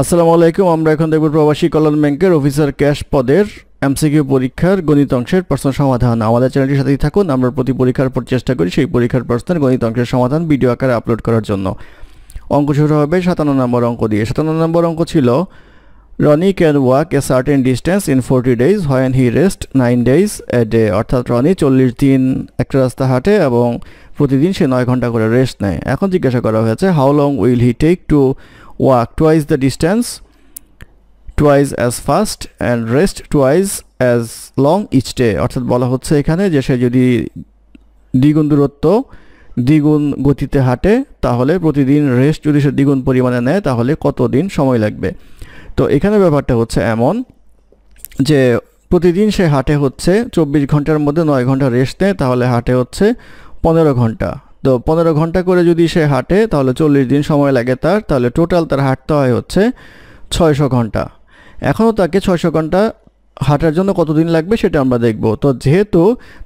আসসালামু আলাইকুম আমরা এখন দেখব প্রবাসী কল্যাণ ব্যাংকের অফিসার ক্যাশ পদের এমসিকিউ পরীক্ষার গণিত অংশের প্রশ্ন সমাধান আমাদের চ্যানেলটির সাথেই থাকুন আমরা প্রতি পরীক্ষার পর চেষ্টা করি সেই পরীক্ষার প্রশ্নের গণিত অংশের সমাধান ভিডিও আকারে আপলোড করার জন্য অঙ্ক শুরু হবে সাতান্ন নম্বর অঙ্ক দিয়ে সাতান্ন নম্বর অঙ্ক ছিল Rony can walk a certain distance in forty days when he rest nine days a day অর্থাৎ রনি চল্লিশ দিন একটা রাস্তা হাঁটে এবং প্রতিদিন সে নয় ঘন্টা করে রেস্ট নেয় এখন জিজ্ঞাসা করা হয়েছে how long will he take to walk twice the distance twice as fast and rest twice as long each day অর্থাৎ বলা হচ্ছে এখানে যে সে যদি দ্বিগুণ দূরত্ব দ্বিগুণ গতিতে হাঁটে তাহলে প্রতিদিন রেস্ট যদি সে দ্বিগুণ পরিমাণে নেয় তাহলে কতদিন সময় লাগবে তো এখানে ব্যাপারটা হচ্ছে এমন যে প্রতিদিন সে হাঁটে হচ্ছে চব্বিশ ঘন্টার মধ্যে নয় ঘন্টা রেস্ট নেয় তাহলে হাঁটে হচ্ছে পনেরো ঘন্টা তো পনেরো ঘন্টা করে যদি সে হাঁটে তাহলে চল্লিশ দিন সময় লাগে তার তাহলে টোটাল তার হাঁটতে হয় হচ্ছে ছয়শো ঘন্টা এখনও তাকে ছয়শো ঘন্টা হাঁটার জন্য কতদিন লাগবে সেটা আমরা দেখব তো যেহেতু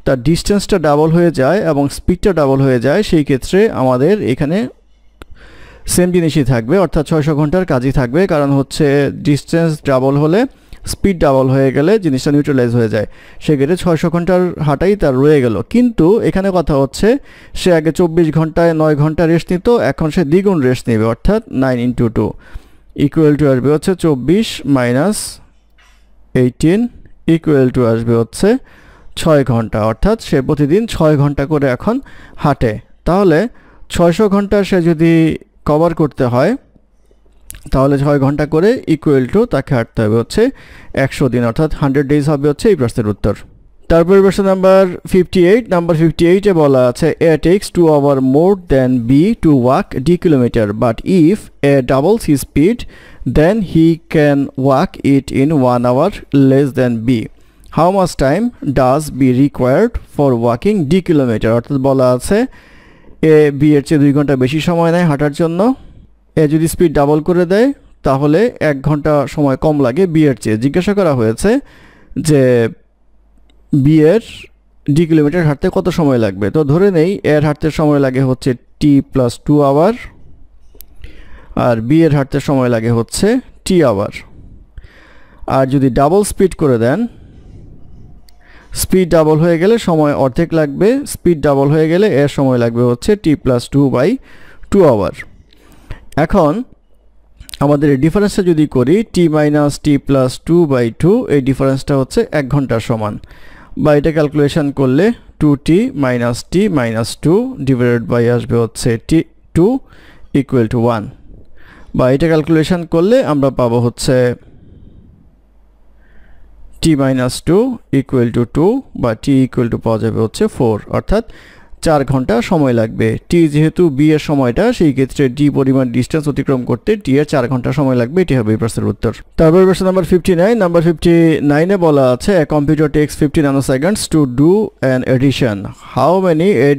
তার ডিস্টেন্সটা ডাবল হয়ে যায় এবং স্পিডটা ডাবল হয়ে যায় সেই ক্ষেত্রে আমাদের এখানে সেম জিনিসই থাকবে অর্থাৎ ছয়শো ঘন্টার কাজই থাকবে কারণ হচ্ছে ডিস্টেন্স ডাবল হলে স্পিড ডাবল হয়ে গেলে জিনিসটা নিউট্রালাইজ হয়ে যায় সে সেক্ষেত্রে ছয়শো ঘন্টার হাঁটাই তার রয়ে গেল কিন্তু এখানে কথা হচ্ছে সে আগে চব্বিশ ঘন্টায় নয় ঘন্টা রেস্ট নিত এখন সে দ্বিগুণ রেস্ট নেবে অর্থাৎ nine into two equal to আসবে হচ্ছে চব্বিশ মাইনাস এইটিন ইকুয়াল টু আসবে হচ্ছে ছয় ঘন্টা অর্থাৎ সে প্রতিদিন ছয় ঘন্টা করে এখন হাঁটে তাহলে ছয়শো ঘন্টা সে যদি কভার করতে হয় তাহলে ছয় ঘন্টা করে ইকুয়াল টু তাকে হাঁটতে হবে হচ্ছে একশো দিন অর্থাৎ হান্ড্রেড ডেজ হবে হচ্ছে এই প্রশ্নের উত্তর তারপরে প্রশ্ন number fifty eight number fifty এইটে বলা আছে A takes two hour more than B to walk D kilometre but if A doubles he speed then he can walk it in one hour less than B how much time does B required for walking D kilometre অর্থাৎ বলা আছে A B এর চেয়ে দুই ঘন্টা বেশি সময় নেয় হাঁটার জন্য এ যদি স্পিড ডাবল করে দেয় তাহলে এক ঘন্টা সময় কম লাগে বিয়ের চেয়ে জিজ্ঞাসা করা হয়েছে যে বিয়ের ডি কিলোমিটার হাঁটতে কত সময় লাগবে তো ধরে নেই এর হাঁটতে সময় লাগে হচ্ছে টি প্লাস টু আওয়ার আর বিয়ের হাঁটতে সময় লাগে হচ্ছে টি আওয়ার আর যদি ডাবল স্পিড করে দেন স্পিড ডাবল হয়ে গেলে সময় অর্ধেক লাগবে স্পিড ডাবল হয়ে গেলে এর সময় লাগবে হচ্ছে T plus two by two hour এখন আমাদের ডিফারেন্সটা যদি করি T minus T plus two by two এই ডিফারেন্সটা হচ্ছে এক ঘন্টার সমান বা এটা ক্যালকুলেশন করলে two T minus T minus two divided by আসবে হচ্ছে T two equal to one বা এটা ক্যালকুলেশন করলে আমরা পাবো হচ্ছে T minus two equal to two বা টি ইকুয়াল টু পাওয়া যাবে হচ্ছে ফোর অর্থাৎ চার ঘন্টা সময় লাগবে টি যেহেতু বি এর সময়টা সেই ক্ষেত্রে ডি পরিমাণ ডিস্টেন্স অতিক্রম করতে টি এর চার ঘন্টা সময় লাগবে এটি হবে এই প্রশ্নের উত্তর তারপর প্রশ্ন number fifty nine number fifty নাইনে বলা আছে computer takes fifty nano seconds to do an addition how many add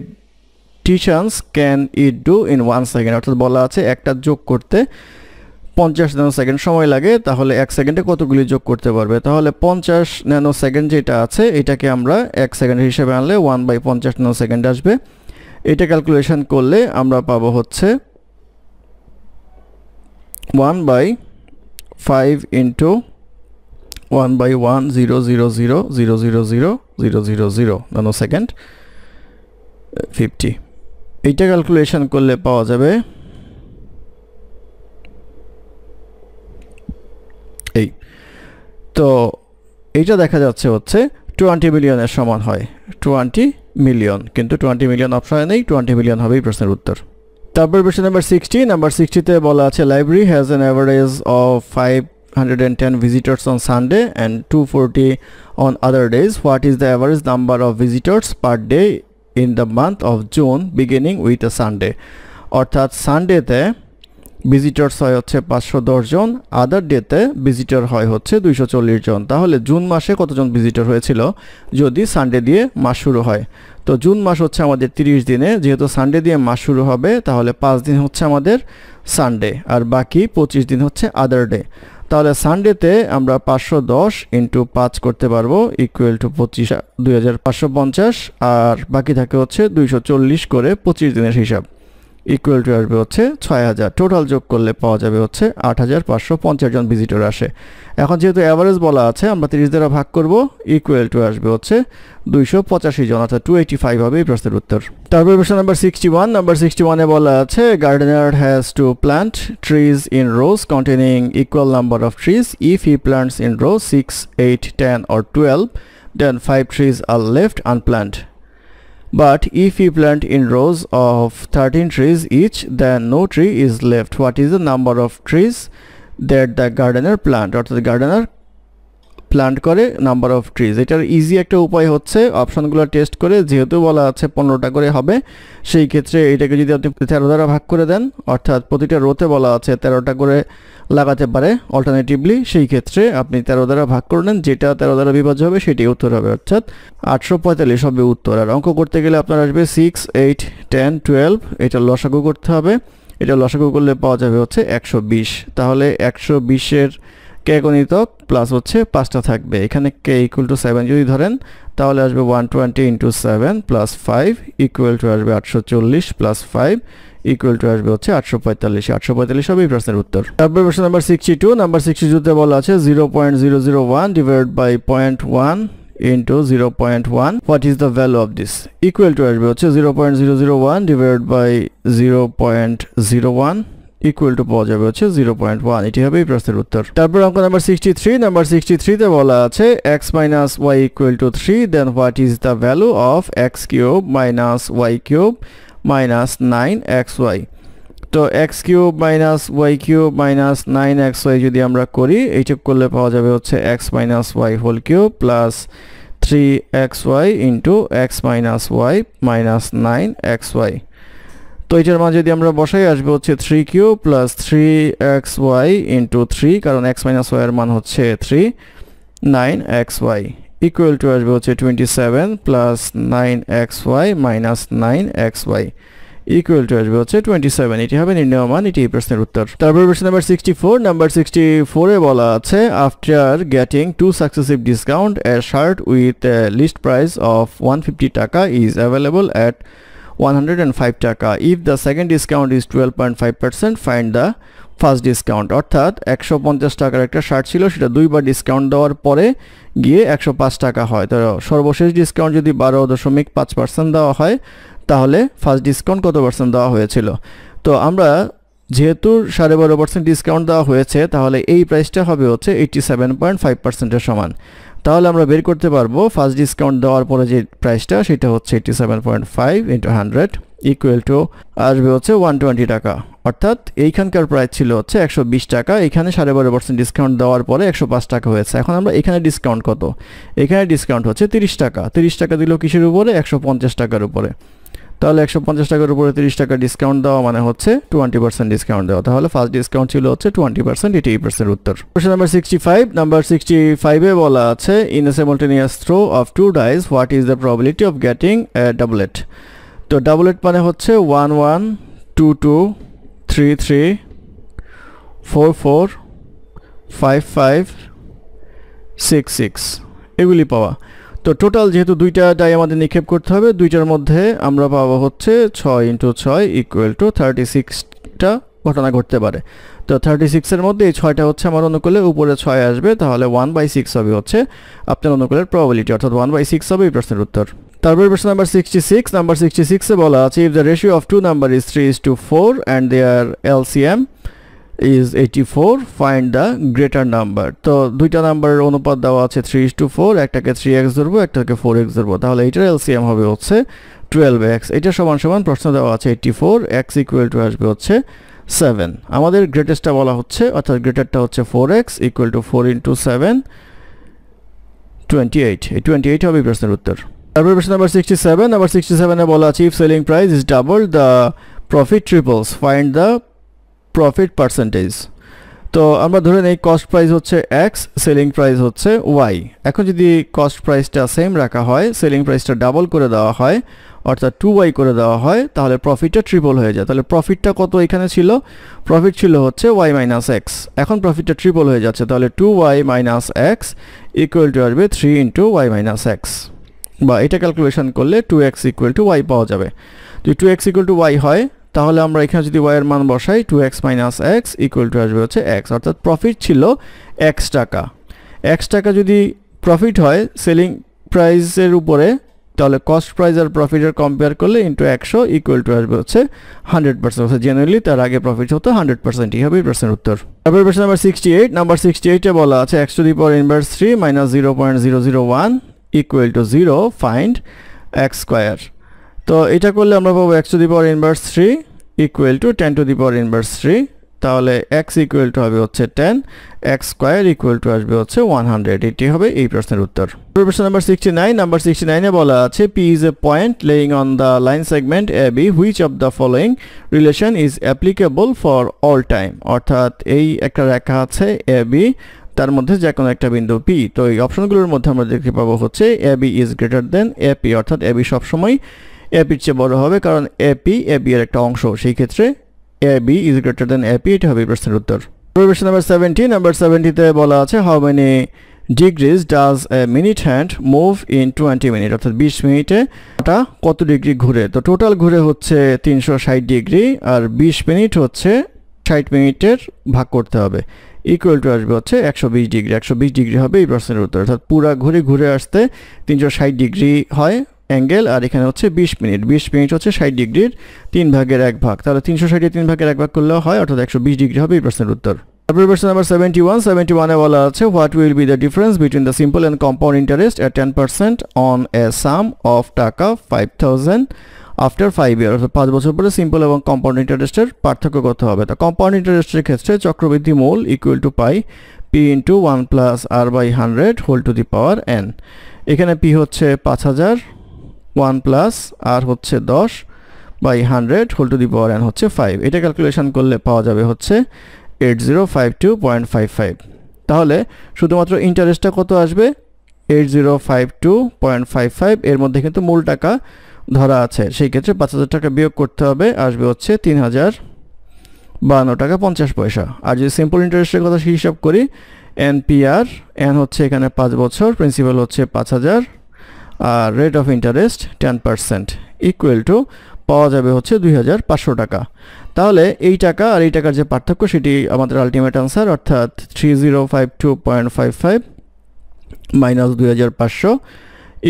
can it do in one second অর্থাৎ বলা আছে একটা যোগ করতে পঞ্চাশ ন্যানো সেকেন্ড সময় লাগে তাহলে এক সেকেন্ডে কতগুলি যোগ করতে পারবে তাহলে পঞ্চাশ ন্যানো সেকেন্ড যেটা আছে এটাকে আমরা এক সেকেন্ড হিসেবে আনলে ওয়ান বাই পঞ্চাশ ন্যানো সেকেন্ড আসবে এটা ক্যালকুলেশন করলে আমরা পাবো হচ্ছে one by five into one by one zero zero zero zero zero zero zero zero zero nano second fifty এইটা ক্যালকুলেশন করলে পাওয়া যাবে তো এইটা দেখা যাচ্ছে হচ্ছে টোয়েন্টি মিলিয়নের সমান হয় টোয়েন্টি মিলিয়ন কিন্তু টোয়েন্টি মিলিয়ন অপশানে নেই টোয়েন্টি মিলিয়ন হবেই প্রশ্নের উত্তর তারপর প্রশ্ন নাম্বার সিক্সটি নাম্বার সিক্সটিতে বলা আছে library has an average of five hundred and ten visitors on Sunday and two forty on other days what is the average number of visitors per day in the month of June beginning with a Sunday অর্থাৎ সানডেতে visitors হয় হচ্ছে পাঁচশো জন আদার ডেতে visitor হয় হচ্ছে দুইশো জন তাহলে জুন মাসে কতজন ভিজিটর হয়েছিল যদি সানডে দিয়ে মাস শুরু হয় তো জুন মাস হচ্ছে আমাদের 30 দিনে যেহেতু সানডে দিয়ে মাস শুরু হবে তাহলে পাঁচ দিন হচ্ছে আমাদের সানডে আর বাকি 25 দিন হচ্ছে আদার ডে তাহলে সানডেতে আমরা পাঁচশো দশ ইন্টু পাঁচ করতে পারবো ইকুয়াল টু পঁচিশ দুই আর বাকি থাকে হচ্ছে দুইশো করে পঁচিশ দিনের হিসাব ইকুয়াল টু আসবে হচ্ছে ছয় হাজার টোটাল যোগ করলে পাওয়া যাবে হচ্ছে আট হাজার পাঁচশো পঞ্চাশজন ভিজিটর আসে এখন যেহেতু অ্যাভারেজ বলা আছে আমরা তিরিশ দ্বারা ভাগ করব ইকুয়াল টু আসবে হচ্ছে দুইশো পঁচাশি জন অর্থাৎ টু এইটি ফাইভ হবে এই প্রশ্নের উত্তর তারপর প্রশ্ন number sixty one number sixty ওয়ানে বলা আছে gardener has to plant trees in rows containing equal number of trees if he plants in rows six eight ten or twelve then five trees are left unplant But if you plant in rows of 13 trees each, then no tree is left. What is the number of trees that the gardener plant or the gardener plant করে number of trees এটার easy একটা উপায় হচ্ছে অপশানগুলো test করে যেহেতু বলা আছে পনেরোটা করে হবে সেই ক্ষেত্রে এটাকে যদি আপনি তেরো দ্বারা ভাগ করে দেন অর্থাৎ প্রতিটা রোতে বলা আছে তেরোটা করে লাগাতে পারে অল্টারনেটিভলি সেই ক্ষেত্রে আপনি তেরো দ্বারা ভাগ করে নেন যেটা তেরো দ্বারা বিভাজ্য হবে সেটি উত্তর হবে অর্থাৎ আটশো পঁয়তাল্লিশ হবে উত্তর আর অঙ্ক করতে গেলে আপনার আসবে সিক্স এইট টেন টুয়েলভ এটা লসাগু করতে হবে এটা লসাগু করলে পাওয়া যাবে হচ্ছে একশো তাহলে একশো বিশের কে গণিতক প্লাস হচ্ছে পাঁচটা থাকবে এখানে কে ইকুয়াল টু সেভেন যদি ধরেন তাহলে আসবে one twenty into seven plus five equal to আসবে আটশো চল্লিশ প্লাস ফাইভ ইকুয়াল টু আসবে হচ্ছে আটশো পঁয়তাল্লিশ আটশো পঁয়তাল্লিশ হবে এই প্রশ্নের উত্তর তারপরে প্রশ্ন number sixty two number sixty টুতে বলা আছে zero point zero zero one divide by point one into zero point one what is the value of this equal to আসবে হচ্ছে zero point zero zero one divide by zero point zero one equal to পাওয়া যাবে হচ্ছে zero point one এটি হবে এই প্রশ্নের উত্তর তারপর অঙ্ক number sixty three number sixty থ্রিতে বলা আছে X minus Y equal to three then what is the value of X cube minus Y cube minus nine X Y তো X cube minus Y cube minus nine X Y যদি আমরা করি এইটুক করলে পাওয়া যাবে হচ্ছে x minus Y whole cube plus three X Y into x minus Y minus nine X Y তো এটার মাঝে যদি আমরা বসাই আসবে হচ্ছে three cube plus three X Y into three কারণ এক্স মাইনাস ওয়াইয়ের মান হচ্ছে three nine X Y equal to আসবে হচ্ছে twenty seven plus nine X Y minus nine X Y equal to আসবে হচ্ছে টোয়েন্টি সেভেন এটি হবে নির্ণয় মান এটি এই প্রশ্নের উত্তর তারপর প্রশ্ন number sixty four number sixty ফোরে বলা আছে after getting two successive discount a shirt with list price of one fifty taka is available at 105 taka if the second discount is twelve point five percent find the first discount অর্থাৎ একশো পঞ্চাশ টাকার একটা shirt ছিল সেটা দুইবার ডিসকাউন্ট দেওয়ার পরে গিয়ে একশো পাঁচ টাকা হয় তো সর্বশেষ ডিসকাউন্ট যদি বারো দশমিক পাঁচ পার্সেন্ট দেওয়া হয় তাহলে ফার্স্ট ডিসকাউন্ট কত পার্সেন্ট দেওয়া হয়েছিল তো আমরা যেহেতু সাড়ে বারো পার্সেন্ট ডিসকাউন্ট দেওয়া হয়েছে তাহলে এই প্রাইসটা হবে হচ্ছে এইটটি সেভেন পয়েন্ট ফাইভ পার্সেন্টের সমান তাহলে আমরা বের করতে পারবো ফার্স্ট ডিসকাউন্ট দেওয়ার পরে যে প্রাইসটা সেটা হচ্ছে eighty seven point five into hundred equal to আসবে হচ্ছে ওয়ান টোয়েন্টি টাকা অর্থাৎ এইখানকার প্রাইস ছিল হচ্ছে একশো বিশ টাকা এখানে সাড়ে বারো পার্সেন্ট ডিসকাউন্ট দেওয়ার পরে একশো পাঁচ টাকা হয়েছে এখন আমরা এখানে ডিসকাউন্ট কত এখানে ডিসকাউন্ট হচ্ছে তিরিশ টাকা তিরিশ টাকা দিল কিসের উপরে একশো পঞ্চাশ টাকার উপরে তাহলে একশো পঞ্চাশ টাকার উপরে তিরিশ টাকা ডিসকাউন্ট দেওয়া মানে হচ্ছে টোয়েন্টি পার্সেন্ট ডিসকাউন্ট দেওয়া তাহলে ফার্স্ট ডিসকাউন্ট ছিল হচ্ছে টোয়েন্টি পার্সেন্ট এটি এই পার্সেন্ট উত্তর question number sixty five number sixty ফাইভে বলা আছে in a simultaneous throw of two dice what is the probability of getting double doublet তো ডাবল মানে হচ্ছে one one two two three three four four five five six six এগুলি পাওয়া তো total যেহেতু দুইটা ডাই আমাদের নিক্ষেপ করতে হবে দুইটার মধ্যে আমরা পাবো হচ্ছে ছয় ইন্টু ছয় ইকুয়াল টু থার্টি সিক্সটা ঘটনা ঘটতে পারে তো থার্টি সিক্সের মধ্যে এই ছয়টা হচ্ছে আমার অনুকূলে উপরে ছয় আসবে তাহলে ওয়ান বাই সিক্স হবে হচ্ছে আপনার অনুকূলের প্রবাবিলিটি অর্থাৎ ওয়ান বাই সিক্স হবে এই প্রশ্নের উত্তর তারপর প্রশ্ন number sixty six number sixty সিক্সে বলা আছে if the ratio of two number is three is two four and they are LCM is 84 find the greater number তো দুইটা নাম্বারের অনুপাত দেওয়া আছে 3 টু 4 একটাকে 3x ধরবো একটাকে 4x ধরবো তাহলে এটার এলসিএম হবে হচ্ছে 12x এটা সমান সমান প্রশ্ন দেওয়া আছে 84 x ইকুয়াল টু আসবে হচ্ছে 7 আমাদের গ্রেটেস্টটা বলা হচ্ছে অর্থাৎ গ্রেটারটা হচ্ছে 4x ইকুয়াল টু 4 ইনটু 7 28 এই 28 হবে প্রশ্নের উত্তর তারপর প্রশ্ন নাম্বার 67 নাম্বার 67 এ বলা আছে if selling price is double the profit triples find the profit percentage তো আমরা ধরে নেই কস্ট প্রাইস হচ্ছে এক্স সেলিং প্রাইস হচ্ছে ওয়াই এখন যদি কস্ট প্রাইসটা সেম রাখা হয় সেলিং প্রাইসটা ডাবল করে দেওয়া হয় অর্থাৎ টু ওয়াই করে দেওয়া হয় তাহলে প্রফিটটা ট্রিপল হয়ে যায় তাহলে প্রফিটটা কত এখানে ছিল প্রফিট ছিল হচ্ছে ওয়াই মাইনাস এক্স এখন প্রফিটটা ট্রিপল হয়ে যাচ্ছে তাহলে two Y minus X equal to আসবে three into Y minus X বা এটা ক্যালকুলেশন করলে two X equal to Y পাওয়া যাবে যদি two X equal to Y হয় তাহলে আমরা এখানে যদি ওয়াইয়ের মান বসাই two X minus X equal to আসবে হচ্ছে এক্স অর্থাৎ প্রফিট ছিল এক্স টাকা এক্স টাকা যদি প্রফিট হয় সেলিং প্রাইসের উপরে তাহলে কস্ট প্রাইস আর প্রফিটের কম্পেয়ার করলে ইন্টু একশো ইকুয়াল টু আসবে হচ্ছে হান্ড্রেড পার্সেন্ট অর্থাৎ জেনারেলি তার আগে প্রফিট হতো হান্ড্রেড পার্সেন্টই হবে পার্সেন্ট উত্তর তারপরে প্রশ্ন number sixty eight number sixty এইটে বলা আছে X to the power inverse three minus zero point zero zero one equal to zero find X square তো এটা করলে আমরা পাবো X to the power inverse three equal to ten to the power inverse three তাহলে X equal to হবে হচ্ছে ten X square equal to আসবে হচ্ছে ওয়ান হান্ড্রেড এটি হবে এই প্রশ্নের উত্তর প্রশ্ন number sixty nine number sixty নাইনে বলা আছে P is a point lying on the line segment A B which of the following relation is applicable for all time অর্থাৎ এই একটা রেখা আছে এ বি তার মধ্যে যে কোনো একটা বিন্দু পি তো এই অপশনগুলোর মধ্যে আমরা দেখতে পাবো হচ্ছে A B is greater than A P অর্থাৎ এ বি সবসময় এপির চেয়ে বড় হবে কারণ এপি এবি এর একটা অংশ সেই ক্ষেত্রে AB is greater than AP এটা হবে প্রশ্নের উত্তর প্রবেশন নাম্বার সেভেন্টি নাম্বার সেভেন্টিতে বলা আছে how many degrees does a minute hand move in twenty minute অর্থাৎ বিশ মিনিটে এটা কত ডিগ্রি ঘুরে তো টোটাল ঘুরে হচ্ছে তিনশো ষাট ডিগ্রি আর বিশ মিনিট হচ্ছে ষাট মিনিটের ভাগ করতে হবে ইকুয়াল টু আসবে হচ্ছে একশো বিশ ডিগ্রি একশো বিশ ডিগ্রি হবে এই প্রশ্নের উত্তর অর্থাৎ পুরা ঘুরে ঘুরে আসতে তিনশো ষাট ডিগ্রি হয় অ্যাঙ্গেল আর এখানে হচ্ছে বিশ মিনিট বিশ মিনিট হচ্ছে ষাট ডিগ্রির তিন ভাগের এক ভাগ তাহলে তিনশো ষাটের তিন ভাগের এক ভাগ করলে হয় অর্থাৎ একশো বিশ ডিগ্রি হবে এই প্রশ্নের উত্তর তারপরে প্রশ্ন নাম্বার সেভেন্টি ওয়ান সেভেন্টি ওয়ানে বলা আছে what will be the difference between the simple and compound interest at ten percent on a sum of taka five thousand after five year অর্থাৎ পাঁচ বছর পরে সিম্পল এবং কম্পাউন্ড ইন্টারেস্টের পার্থক্য করতে হবে তা কম্পাউন্ড ইন্টারেস্টের ক্ষেত্রে চক্রবৃদ্ধি মূল ইকুয়াল টু পাই P into one plus R by hundred whole to the power N এখানে পি হচ্ছে পাঁচ হাজার ওয়ান প্লাস আর হচ্ছে দশ by hundred whole to the power N হচ্ছে ফাইভ এটা ক্যালকুলেশন করলে পাওয়া যাবে হচ্ছে eight zero five two point five five তাহলে শুধুমাত্র ইন্টারেস্টটা কত আসবে eight zero five two point five five এর মধ্যে কিন্তু মূল টাকা ধরা আছে সেই ক্ষেত্রে পাঁচ হাজার টাকা বিয়োগ করতে হবে আসবে হচ্ছে তিন হাজার টাকা পঞ্চাশ পয়সা আর যদি সিম্পল ইন্টারেস্টের কথা হিসাব করি এনপিআর এন হচ্ছে এখানে পাঁচ বছর প্রিন্সিপাল হচ্ছে পাঁচ হাজার আর rate of interest ten percent equal to পাওয়া যাবে হচ্ছে দুই টাকা তাহলে এই টাকা আর এই টাকার যে পার্থক্য সেটি আমাদের আলটিমেট আনসার অর্থাৎ three zero five two point five five minus দুই হাজার পাঁচশো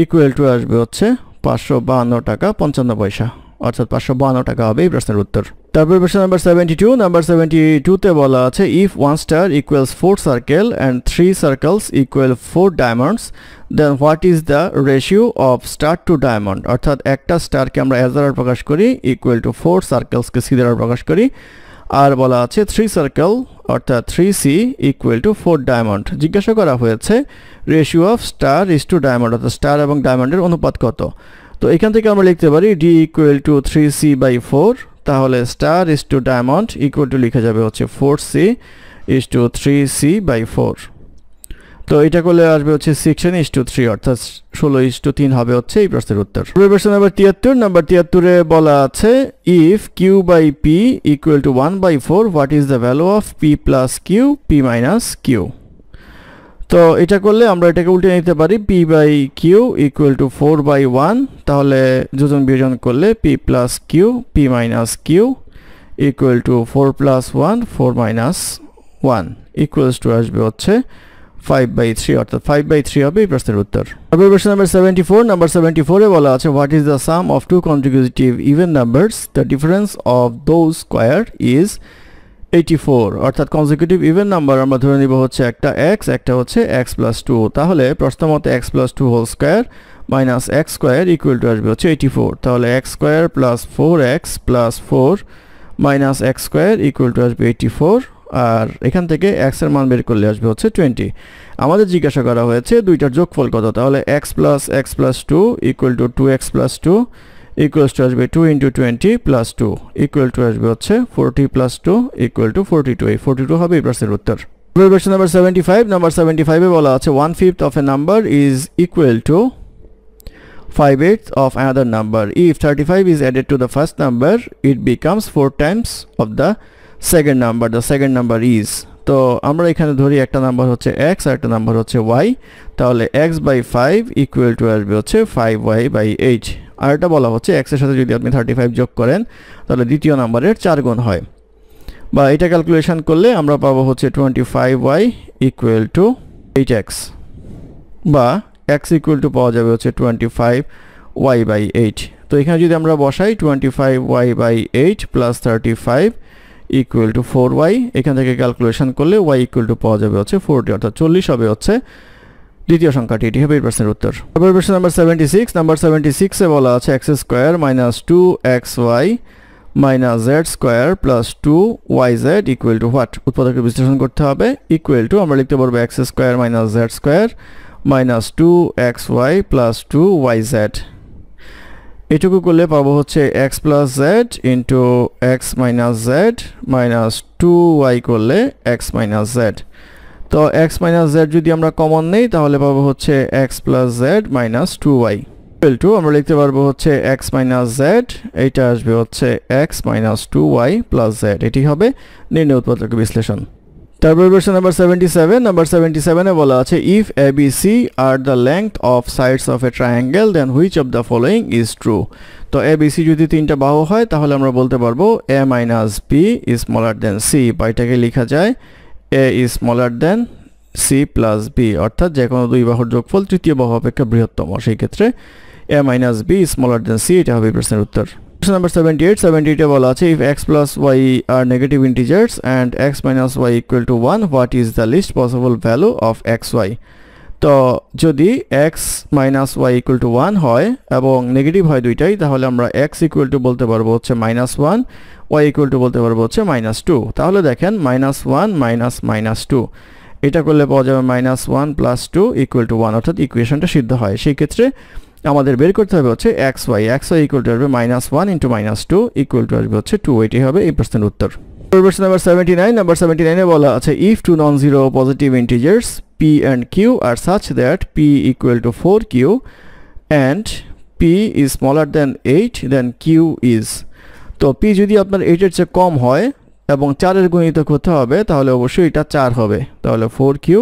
ইকুয়াল টু আসবে হচ্ছে পাঁচশো বাহান্ন টাকা পঞ্চান্ন পয়সা অর্থাৎ পাঁচশো বান্ন টাকা হবে এই প্রশ্নের উত্তর তারপর প্রশ্ন number seventy two number seventy টুতে বলা আছে if one star equals four circle and three circles equal four diamonds then what is the ratio of star to diamond অর্থাৎ একটা স্টারকে আমরা এজ প্রকাশ করি ইকুয়াল টু ফোর সার্কেলসকে সি প্রকাশ করি আর বলা আছে থ্রি সার্কেল অর্থাৎ three C equal to four diamond জিজ্ঞাসা করা হয়েছে ratio of star is to diamond অর্থাৎ স্টার এবং ডায়মন্ডের অনুপাত কত তো এখান থেকে আমরা লিখতে পারি D equal to three C by four তাহলে star is to diamond equal to লিখে যাবে হচ্ছে four C is to three C by four তো এটা করলে আসবে হচ্ছে সিক্সটিন ইস টু থ্রি অর্থাৎ ষোলো ইস টু তিন হবে হচ্ছে এই প্রশ্নের উত্তর প্রশ্ন নাম্বার তিয়াত্তর নাম্বার তিয়াত্তরে বলা আছে if q by p equal to one by four what is the value of p plus q p minus q তো এটা করলে আমরা এটাকে উল্টে নিতে পারি p by q equal to four by one তাহলে যোজন বিয়োজন করলে p plus q p minus q equal to four plus one four minus one equals to আসবে হচ্ছে ফাইভ বাই থ্রি অর্থাৎ ফাইভ বাই থ্রি হবে এই প্রশ্নের উত্তর তারপর প্রশ্ন number seventy four number seventy ফোরে বলা আছে what is the sum of two consecutive even numbers the difference of those square is eighty four অর্থাৎ কনজিকিউটিভ ইভেন নাম্বার আমরা ধরে নিব হচ্ছে একটা এক্স একটা হচ্ছে এক্স প্লাস টু তাহলে প্রশ্ন মতো x plus two whole square minus x square equal to আসবে হচ্ছে এইটি ফোর তাহলে x square plus four x plus four minus x square equal to আসবে এইটি ফোর আর এখান থেকে এক্সের মান বের করলে আসবে হচ্ছে টোয়েন্টি আমাদের জিজ্ঞাসা করা হয়েছে দুইটার যোগফল কত তাহলে x plus x plus two equal to two x plus two equals to আসবে two into twenty plus two equal to আসবে হচ্ছে forty plus two equal to forty two এই ফোরটি টু হবে এই প্রশ্নের উত্তর number seventy five number seventy ফাইভে বলা আছে one fifth of a number is equal to five eight of another number if thirty five is added to the first number it becomes four times of the second number the second number is তো আমরা এখানে ধরি একটা number হচ্ছে x আর একটা number হচ্ছে y তাহলে x by five equal to আসবে হচ্ছে ফাইভ ওয়াই বাই এইট আর এটা বলা হচ্ছে এক্সের সাথে যদি আপনি থার্টি ফাইভ যোগ করেন তাহলে দ্বিতীয় নাম্বারের চার গুণ হয় বা এটা ক্যালকুলেশন করলে আমরা পাবো হচ্ছে twenty five y equal to eight x বা এক্স ইকুয়েল টু পাওয়া যাবে হচ্ছে twenty five y by eight তো এখানে যদি আমরা বসাই twenty five y by eight plus thirty five equal to four y এখান থেকে ক্যালকুলেশন করলে ওয়াই ইকুয়াল টু পাওয়া যাবে হচ্ছে ফোরটি অর্থাৎ চল্লিশ হবে হচ্ছে দ্বিতীয় সংখ্যাটি এটি হবে এই প্রশ্নের উত্তর তারপর প্রশ্ন number seventy six number seventy সিক্সে বলা আছে x square minus two x Y minus z square plus two y z equal to what উৎপাদকে বিশ্লেষণ করতে হবে ইকুয়েল টু আমরা লিখতে পারবো x square minus z square minus two x y plus two y z এটুকু করলে পাবো হচ্ছে x plus z into x minus z minus two y করলে এক্স মাইনাস জেড তো এক্স মাইনাস জেড যদি আমরা কমন নেই তাহলে পাবো হচ্ছে x plus z minus two y equal to আমরা লিখতে পারবো হচ্ছে এক্স মাইনাস জেড এইটা আসবে হচ্ছে x minus two y plus z এটি হবে নির্ণয় উৎপাদক বিশ্লেষণ তারপর প্রশ্ন number seventy seven number seventy সেভেনে বলা আছে if a b c are the length of sides of a triangle then which of the following is true তো এ বি সি যদি তিনটা বাহু হয় তাহলে আমরা বলতে পারবো a minus b is smaller than c বা এটাকে লেখা যায় a is smaller than c plus b অর্থাৎ যে কোনো দুই বাহুর যোগফল তৃতীয় বাহু অপেক্ষা বৃহত্তম সেই ক্ষেত্রে a minus b smaller than c এটা হবে প্রশ্নের উত্তর প্রশ্ন নাম্বার সেভেন্টি এইট সেভেন্টি এইটে বলা আছে if x plus y are negative integers and x minus Y equal to one what is the least possible value of x Y তো যদি x minus Y equal to one হয় এবং negative হয় দুইটাই তাহলে আমরা এক্স ইকুয়াল টু বলতে পারবো হচ্ছে minus one y equal to বলতে পারবো হচ্ছে মাইনাস টু তাহলে দেখেন minus one minus minus two এটা করলে পাওয়া যাবে minus one plus two equal to one অর্থাৎ ইকুয়েশনটা সিদ্ধ হয় সেই ক্ষেত্রে আমাদের বের করতে হবে হচ্ছে x y x Y equal to আসবে minus one into minus two equal to আসবে হচ্ছে টু এটি হবে এই প্রশ্নের উত্তর number seventy nine number seventy নাইনে বলা আছে if two non zero positive integers P and Q are such that P equal to 4Q and P is smaller than 8 then Q is তো পি যদি আপনার এইটের চেয়ে কম হয় এবং চারের গুণিতক হতে হবে তাহলে অবশ্যই এটা চার হবে তাহলে four q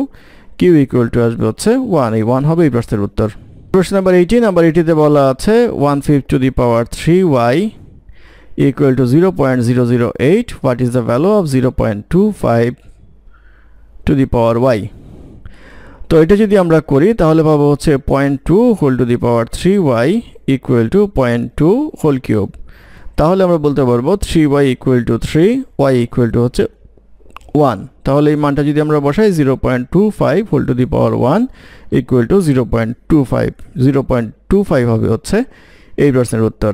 q equal to আসবে হচ্ছে ওয়ান এই ওয়ান হবে এই প্রশ্নের উত্তর প্রশ্ন নাম্বার এইটি নাম্বার এইটিতে বলা আছে one fifth to the power three y equal to zero point zero zero eight what is the value of zero point two five to the power y তো এটা যদি আমরা করি তাহলে পাবো হচ্ছে point two whole to the power three y equal to point two whole cube তাহলে আমরা বলতে পারবো three y equal to three y equal to হচ্ছে ওয়ান তাহলে এই মানটা যদি আমরা বসাই zero point two five whole to the power one equal to zero point two five zero point two five হবে হচ্ছে এই প্রশ্নের উত্তর